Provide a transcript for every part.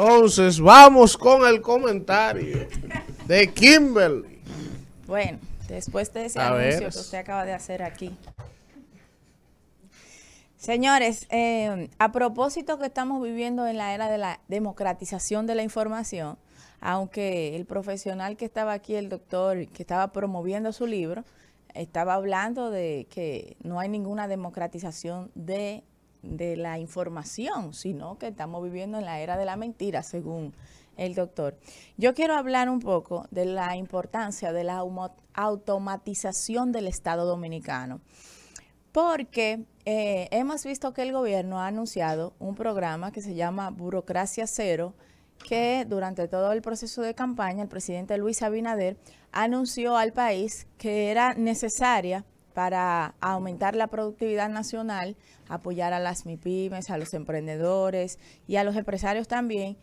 Entonces, vamos con el comentario de Kimberly. Bueno, después de ese anuncio que usted acaba de hacer aquí. Señores, eh, a propósito que estamos viviendo en la era de la democratización de la información, aunque el profesional que estaba aquí, el doctor que estaba promoviendo su libro, estaba hablando de que no hay ninguna democratización de de la información, sino que estamos viviendo en la era de la mentira, según el doctor. Yo quiero hablar un poco de la importancia de la automatización del Estado dominicano, porque eh, hemos visto que el gobierno ha anunciado un programa que se llama Burocracia Cero, que durante todo el proceso de campaña el presidente Luis Abinader anunció al país que era necesaria para aumentar la productividad nacional, apoyar a las MIPIMES, a los emprendedores y a los empresarios también,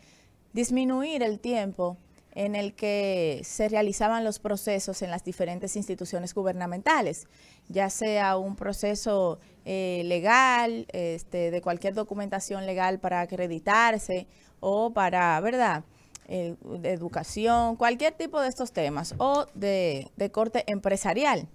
disminuir el tiempo en el que se realizaban los procesos en las diferentes instituciones gubernamentales, ya sea un proceso eh, legal, este, de cualquier documentación legal para acreditarse o para, ¿verdad?, eh, de educación, cualquier tipo de estos temas o de corte empresarial.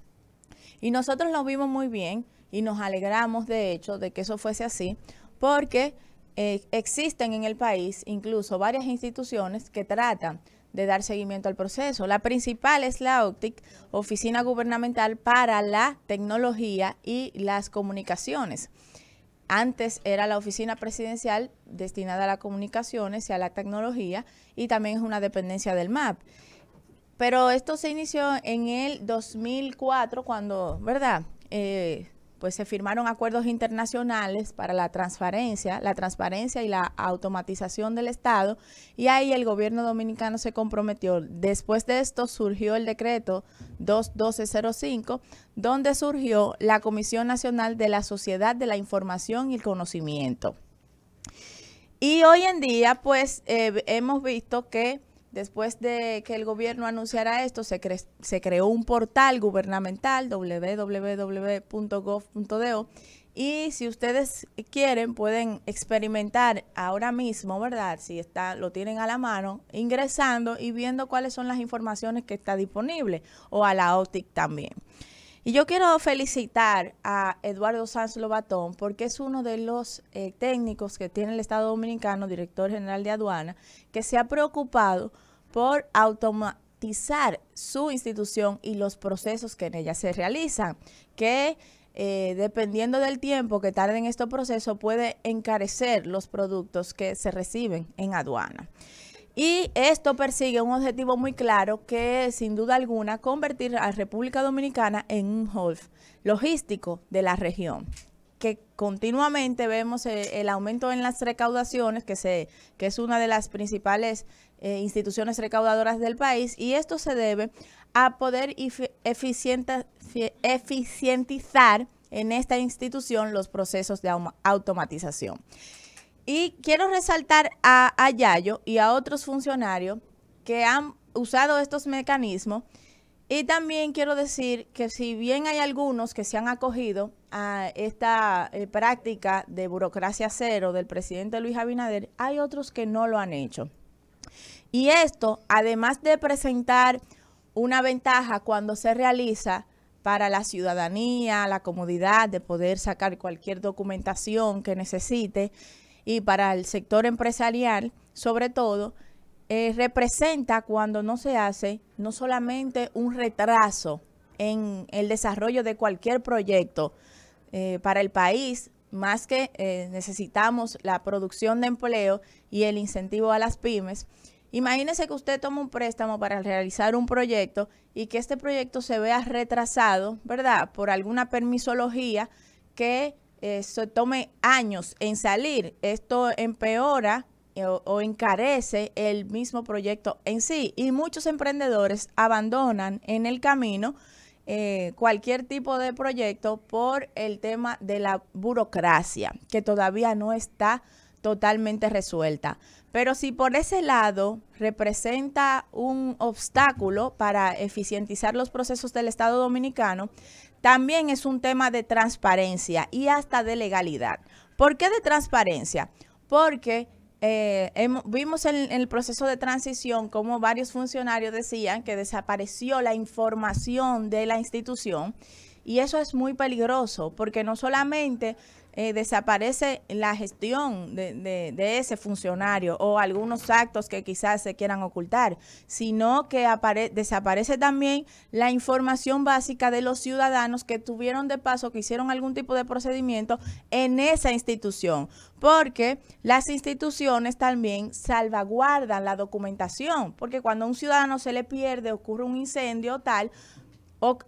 Y nosotros lo vimos muy bien y nos alegramos de hecho de que eso fuese así, porque eh, existen en el país incluso varias instituciones que tratan de dar seguimiento al proceso. La principal es la OCTIC, Oficina Gubernamental para la Tecnología y las Comunicaciones. Antes era la oficina presidencial destinada a las comunicaciones y a la tecnología y también es una dependencia del MAP. Pero esto se inició en el 2004 cuando, ¿verdad? Eh, pues se firmaron acuerdos internacionales para la transparencia, la transparencia y la automatización del Estado y ahí el gobierno dominicano se comprometió. Después de esto surgió el decreto 21205, donde surgió la Comisión Nacional de la Sociedad de la Información y el Conocimiento. Y hoy en día, pues eh, hemos visto que Después de que el gobierno anunciara esto, se, se creó un portal gubernamental www.gov.do y si ustedes quieren pueden experimentar ahora mismo, ¿verdad? Si está lo tienen a la mano, ingresando y viendo cuáles son las informaciones que está disponible o a la OTIC también. Y yo quiero felicitar a Eduardo Sanz Lobatón porque es uno de los eh, técnicos que tiene el Estado Dominicano, director general de aduana, que se ha preocupado por automatizar su institución y los procesos que en ella se realizan, que eh, dependiendo del tiempo que tarde en este proceso puede encarecer los productos que se reciben en aduana. Y esto persigue un objetivo muy claro que sin duda alguna, convertir a República Dominicana en un hub logístico de la región que continuamente vemos eh, el aumento en las recaudaciones, que, se, que es una de las principales eh, instituciones recaudadoras del país, y esto se debe a poder eficientizar en esta institución los procesos de automatización. Y quiero resaltar a, Yayo y a otros funcionarios que han usado estos mecanismos. Y también quiero decir que si bien hay algunos que se han acogido a esta eh, práctica de burocracia cero del presidente Luis Abinader, hay otros que no lo han hecho. Y esto, además de presentar una ventaja cuando se realiza para la ciudadanía, la comodidad de poder sacar cualquier documentación que necesite, y para el sector empresarial, sobre todo, eh, representa cuando no se hace no solamente un retraso en el desarrollo de cualquier proyecto eh, para el país, más que eh, necesitamos la producción de empleo y el incentivo a las pymes. Imagínese que usted toma un préstamo para realizar un proyecto y que este proyecto se vea retrasado, ¿verdad? Por alguna permisología que eso tome años en salir, esto empeora eh, o, encarece el mismo proyecto en sí. Y muchos emprendedores abandonan en el camino eh, cualquier tipo de proyecto por el tema de la burocracia, que todavía no está totalmente resuelta. Pero si por ese lado representa un obstáculo para eficientizar los procesos del Estado dominicano, también es un tema de transparencia y hasta de legalidad. ¿Por qué de transparencia? Porque eh, vimos en, el proceso de transición como varios funcionarios decían que desapareció la información de la institución y eso es muy peligroso porque no solamente eh, desaparece la gestión de, ese funcionario o algunos actos que quizás se quieran ocultar, sino que desaparece también la información básica de los ciudadanos que tuvieron de paso, que hicieron algún tipo de procedimiento en esa institución, porque las instituciones también salvaguardan la documentación, porque cuando a un ciudadano se le pierde, ocurre un incendio tal,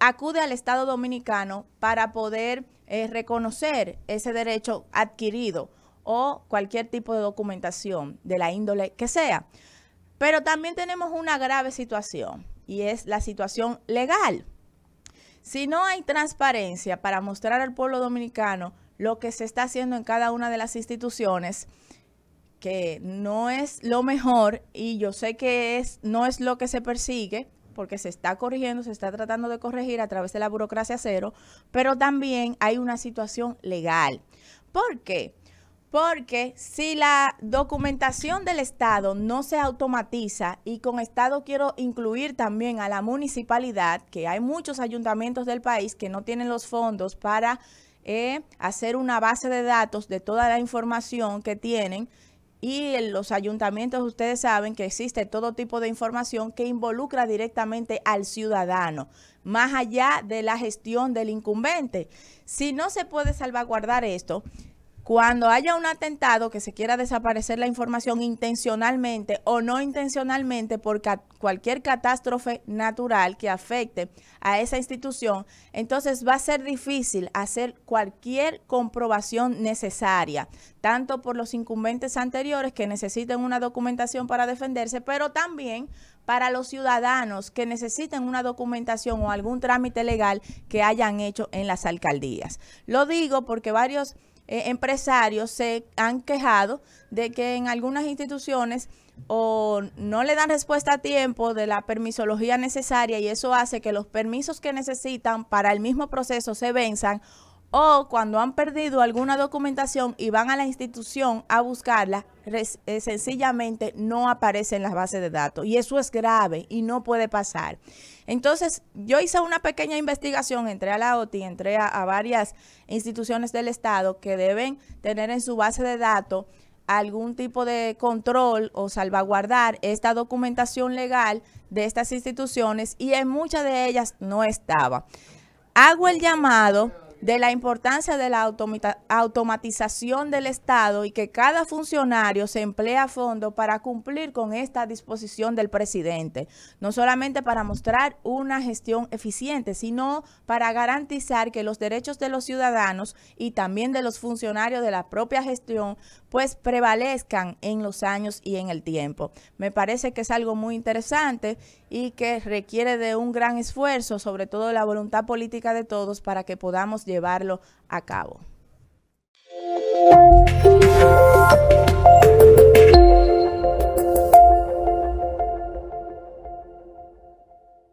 acude al Estado Dominicano para poder eh, reconocer ese derecho adquirido o cualquier tipo de documentación de la índole que sea. Pero también tenemos una grave situación y es la situación legal. Si no hay transparencia para mostrar al pueblo dominicano lo que se está haciendo en cada una de las instituciones, que no es lo mejor y yo sé que es, no es lo que se persigue, porque se está corrigiendo, se está tratando de corregir a través de la burocracia cero, pero también hay una situación legal. ¿Por qué? Porque si la documentación del Estado no se automatiza, y con Estado quiero incluir también a la municipalidad, que hay muchos ayuntamientos del país que no tienen los fondos para eh, hacer una base de datos de toda la información que tienen y en los ayuntamientos ustedes saben que existe todo tipo de información que involucra directamente al ciudadano, más allá de la gestión del incumbente. Si no se puede salvaguardar esto, cuando haya un atentado que se quiera desaparecer la información intencionalmente o no intencionalmente por cualquier catástrofe natural que afecte a esa institución, entonces va a ser difícil hacer cualquier comprobación necesaria, tanto por los incumbentes anteriores que necesiten una documentación para defenderse, pero también para los ciudadanos que necesiten una documentación o algún trámite legal que hayan hecho en las alcaldías. Lo digo porque varios eh, empresarios se han quejado de que en algunas instituciones o no le dan respuesta a tiempo de la permisología necesaria y eso hace que los permisos que necesitan para el mismo proceso se venzan o cuando han perdido alguna documentación y van a la institución a buscarla, eh, sencillamente no aparece en las bases de datos. Y eso es grave y no puede pasar. Entonces, yo hice una pequeña investigación, entré a la OTI, entré a varias instituciones del Estado que deben tener en su base de datos algún tipo de control o salvaguardar esta documentación legal de estas instituciones y en muchas de ellas no estaba. Hago el llamado de la importancia de la automatización del Estado y que cada funcionario se emplea a fondo para cumplir con esta disposición del presidente, no solamente para mostrar una gestión eficiente, sino para garantizar que los derechos de los ciudadanos y también de los funcionarios de la propia gestión pues prevalezcan en los años y en el tiempo. Me parece que es algo muy interesante y que requiere de un gran esfuerzo, sobre todo la voluntad política de todos, para que podamos llevarlo a cabo.